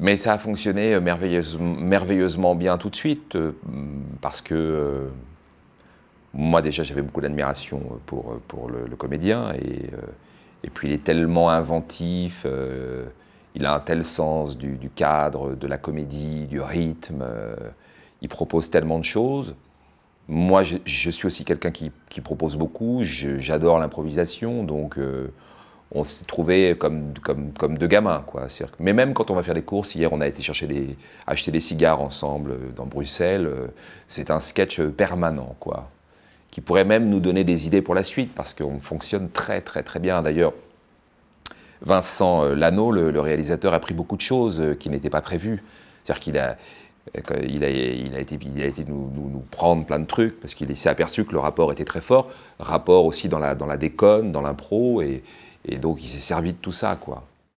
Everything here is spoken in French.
Mais ça a fonctionné euh, merveilleusement bien tout de suite, euh, parce que euh, moi déjà j'avais beaucoup d'admiration pour, pour le, comédien, et, et, puis il est tellement inventif, il a un tel sens du, cadre, de la comédie, du rythme, il propose tellement de choses. Moi je, je suis aussi quelqu'un qui, qui, propose beaucoup, j'adore l'improvisation, donc on s'est trouvé comme, comme, comme deux gamins. Quoi. Mais même quand on va faire des courses, hier on a été chercher des, acheter des cigares ensemble euh, dans Bruxelles, euh, c'est un sketch permanent, quoi, qui pourrait même nous donner des idées pour la suite, parce qu'on fonctionne très très très bien. D'ailleurs, Vincent euh, Lano, le, réalisateur, a pris beaucoup de choses qui n'étaient pas prévues. C'est-à-dire qu'il a, il a, il a, été, a été nous, nous, prendre plein de trucs, parce qu'il s'est aperçu que le rapport était très fort, rapport aussi dans la, dans la déconne, dans l'impro, et, et donc, il s'est servi de tout ça, quoi.